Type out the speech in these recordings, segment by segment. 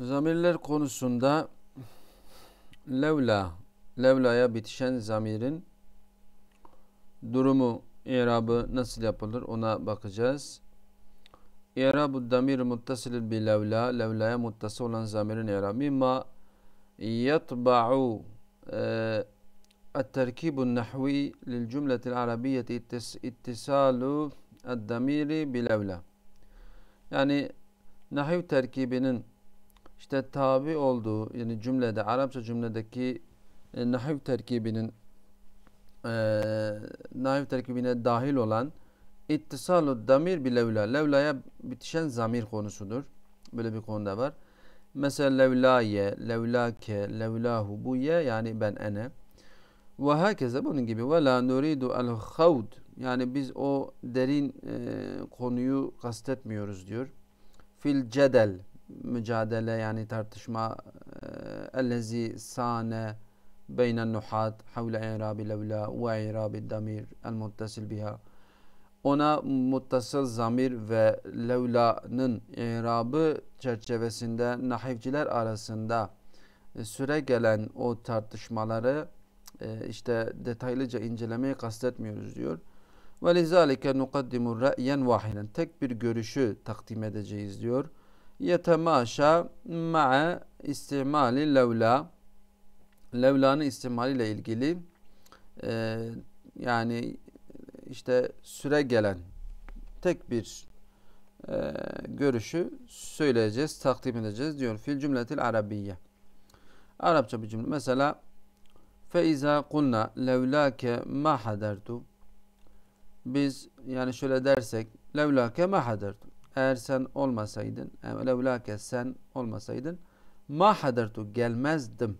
Zamirler konusunda levla, levlaya bitişen zamirin durumu, irabı nasıl yapılır ona bakacağız. İrabu damir muttasil bi levla, levlaya muttasıl olan zamirin irabı. Ma yatba'u e, التركيب النحوي للجملة العربية اتصال الدمير بلولا yani nahiv terkibinin işte tabi olduğu yani cümlede Arapça cümledeki e, nahiv terkibinin e, nahiv terkibine dahil olan ittisalu damir bi levla. Levlaya bitişen zamir konusudur. Böyle bir konuda var. Mesela levlaye, levlake, levlahu bu ye yani ben ene. Ve herkese bunun gibi ve la nuridu el havd. Yani biz o derin e, konuyu kastetmiyoruz diyor. Fil cedel mücadele yani tartışma e, ellezi sane beynen nuhat havle i'rabi levla ve i'rabi damir el muttasil biha ona muttasıl zamir ve levlanın i'rabı çerçevesinde nahivciler arasında e, süre gelen o tartışmaları e, işte detaylıca incelemeyi kastetmiyoruz diyor. Ve lizalike nukaddimu ra'yen vahiden. Tek bir görüşü takdim edeceğiz diyor yetemaşa ma'a istimali levla levlanın istimaliyle ilgili e, yani işte süre gelen tek bir e, görüşü söyleyeceğiz, takdim edeceğiz diyor. Fil cümletil arabiyye. Arapça bir cümle. Mesela feiza kulna levlake ma hadertu biz yani şöyle dersek levlake ma hadertu eğer sen olmasaydın evlevlâke sen olmasaydın ma hadertu gelmezdim.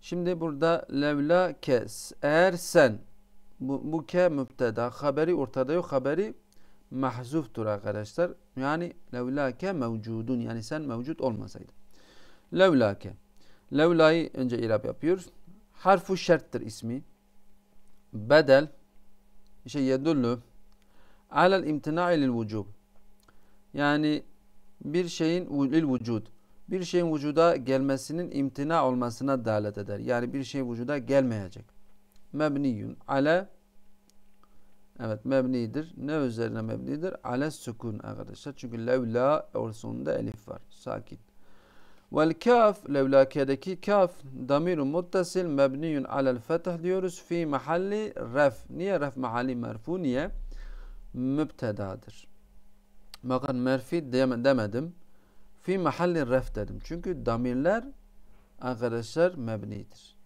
Şimdi burada levla kes eğer sen bu, bu ke müpteda haberi ortada yok haberi mahzuftur arkadaşlar. Yani levlake mevcudun yani sen mevcut olmasaydın. Levlake. Levlayı önce irab yapıyoruz. Harfu şerttir ismi. Bedel işte yedullu alel imtina'i lil vücub. Yani bir şeyin lil vücud. Bir şeyin vücuda gelmesinin imtina olmasına dalet eder. Yani bir şey vücuda gelmeyecek. Mebniyun ale Evet mebnidir. Ne üzerine mebnidir? Ale sukun arkadaşlar. Çünkü levla sonunda elif var. Sakin. Vel kaf levlakedeki kaf damirun muttasil mebniyun alel fetah diyoruz. Fi mahalli ref. Niye ref mahalli merfu? Niye? mübtedadır. Bakın merfi demedim. Fi mahallin ref dedim. Çünkü damirler arkadaşlar mebnidir.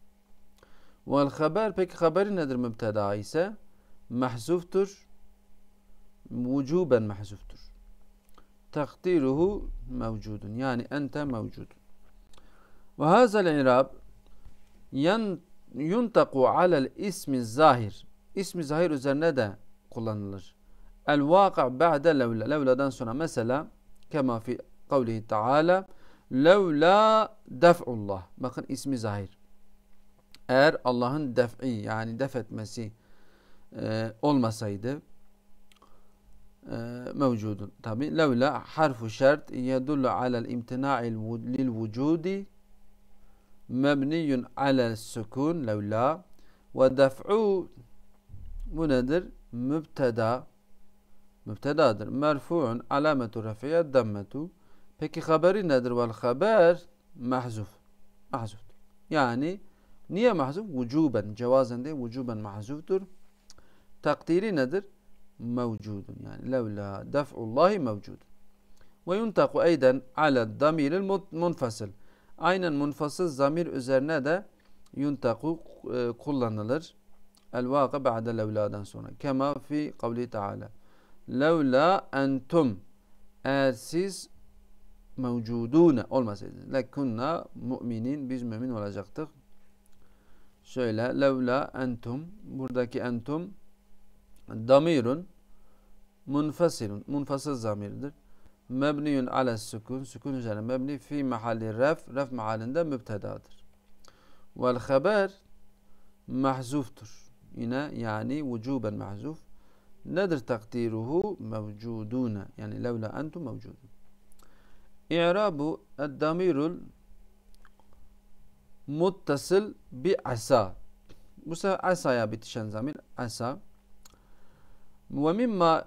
Vel haber peki haberi nedir mübteda ise? Mahzuftur. Vücuben mahzuftur. Takdiruhu mevcudun. Yani ente mevcudun. Ve hazel irab yuntaku alel ismi zahir. İsmi zahir üzerine de kullanılır. الواقع بعد لولا لولاdan sonra mesela kema fi kavlihi taala levla def'ullah bakın ismi zahir eğer Allah'ın def'i yani def etmesi e, olmasaydı e, mevcudun tabi levla harfu şart yedullu alel imtina'il lil vücudi mebniyun alel sukun levla ve def'u bu nedir? mübteda müftedadır. Merfu'un alametu rafiye dammetu. Peki haberi nedir? Vel haber mahzuf. mahzuf. Yani niye mahzuf? Vücuben. Cevazen değil vücuben mahzuftur. Takdiri nedir? Mevcudun. Yani levla def'ullahi mevcudun. Ve yuntaku eyden ala damiril munfasıl. Aynen munfasıl zamir üzerine de yuntaku e, kullanılır. El vâkı ba'de levladan sonra. Kema fi kavli ta'ala. Levla entum. Eğer siz mevcudune olmasaydı. Lekunna müminin biz mümin olacaktık. Şöyle levla entum. Buradaki entum damirun munfasilun. Munfasıl zamirdir. Mebniyun ala sükun. Sükun üzerine mebni fi mahalli ref. Ref mahallinde mübtedadır. Vel haber mahzuftur. Yine yani vücuben mahzuf. Nedir takdiruhu? Mevcudune. Yani levla entum mevcudun. İ'rabu eddamirul muttasıl bi asa. Bu sefer asaya bitişen zamir. Asa. Ve mimma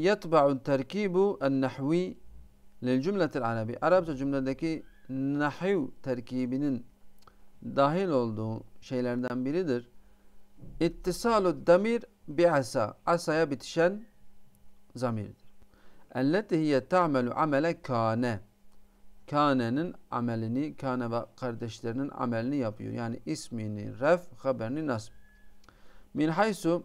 yetba'u terkibu en-nahvi lil cümletil arabi. Arapça cümledeki nahiv terkibinin dahil olduğu şeylerden biridir. İttisalu damir bi asa. Asaya bitişen zamirdir. Elleti hiye ta'melu amele kâne. Kâne'nin amelini, kâne ve kardeşlerinin amelini yapıyor. Yani ismini ref, haberini nasb. Min haysu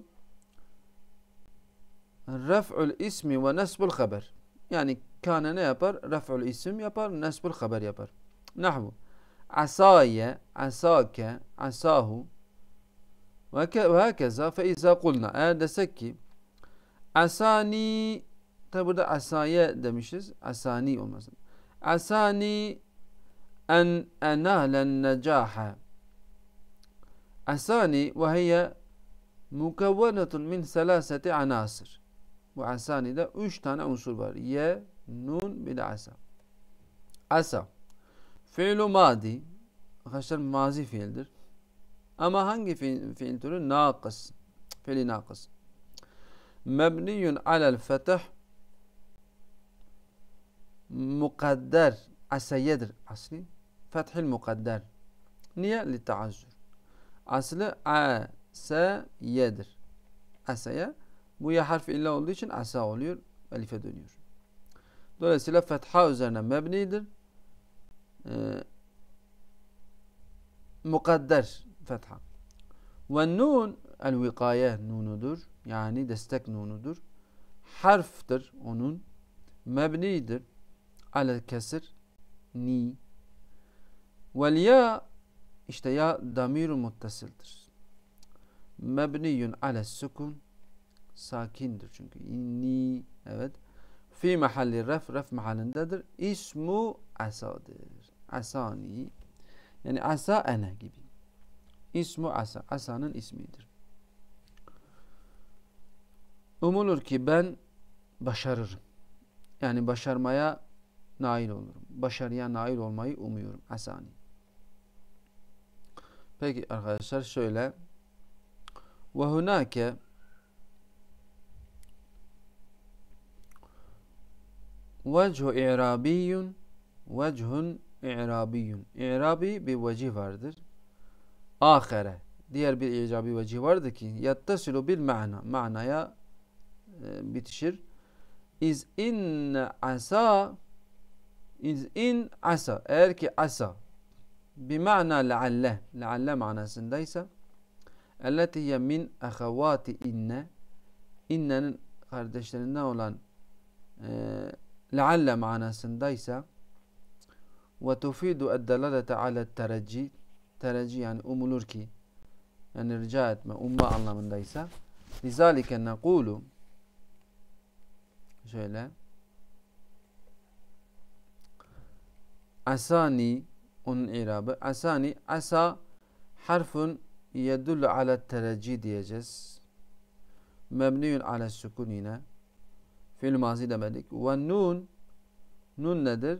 ref'ül ismi ve nesbul haber. Yani kâne ne yapar? Ref'ül isim yapar, nesbul haber yapar. Nahvu. Asaye, asake, asahu, ve hakeza fe izâ kulna. Eğer desek ki asani tabi burada asaya demişiz. Asani olmasın. Asani en enâlen necâhe. Asani ve hiye mukavvenetun min selâseti anasır. Bu asani'de üç tane unsur var. Ye, nun bir de asa. Asa. Fiilu madi. Arkadaşlar mazi fiildir. Ama hangi fiil, fiil türü? Nakıs. Fiili nakıs. Mebniyun alel fetih mukadder asayedir asli. Fethil mukadder. Niye? Li taazzur. Aslı asayedir. Asaya. Bu ya harf illa olduğu için asa oluyor. Elife dönüyor. Dolayısıyla fetha üzerine mebnidir. Ee, mukadder fetha. Ve nun el vikaye nunudur. Yani destek nunudur. Harftir onun. Mebnidir. Alel kesir. Ni. Vel ya işte ya damiru muttasildir. Mebniyun alel sukun. Sakindir çünkü. Ni. Evet. Fi mahalli ref. Ref mahallindedir. İsmu asadır. Asani. Yani asa ana gibi. İsmu asa. Asanın ismidir. Umulur ki ben başarırım. Yani başarmaya nail olurum. Başarıya nail olmayı umuyorum. Asani. Peki arkadaşlar şöyle. Ve hunake vechu i'rabiyyun vechun i'rabiyyun. İ'rabi bir vecih vardır ahire diğer bir icabi vecihi vardı ki yattasilu bil ma'na manaya e, bitişir iz in asa iz in asa eğer ki asa bi ma'na lealle lealle manasındaysa elletiye min ahavati inne innenin kardeşlerinden olan e, lealle manasındaysa ve tufidu eddelalete ala tereccih tercih yani umulur ki yani rica etme, umma anlamındaysa lizalike nekulu şöyle asani onun irabı asani asa harfun yedullu ala tereci diyeceğiz mebniyun ala sükun yine fiil mazi demedik ve nun nun nedir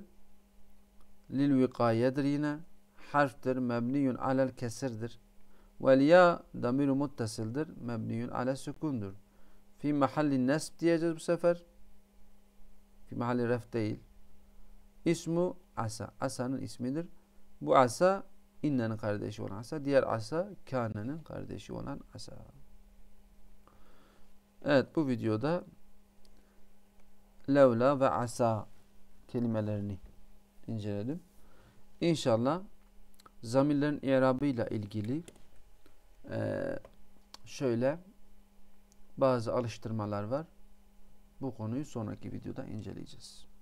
lil vikayedir yine harftir. Mebniyun alel kesirdir. Vel ya damiru muttasildir. Mebniyun alel sükundur. Fi mahalli nesb diyeceğiz bu sefer. Fi mahalli ref değil. İsmu asa. Asa'nın ismidir. Bu asa innenin kardeşi olan asa. Diğer asa kânenin kardeşi olan asa. Evet bu videoda levla ve asa kelimelerini inceledim. İnşallah zamirlerin i'rabıyla ilgili e, şöyle bazı alıştırmalar var. Bu konuyu sonraki videoda inceleyeceğiz.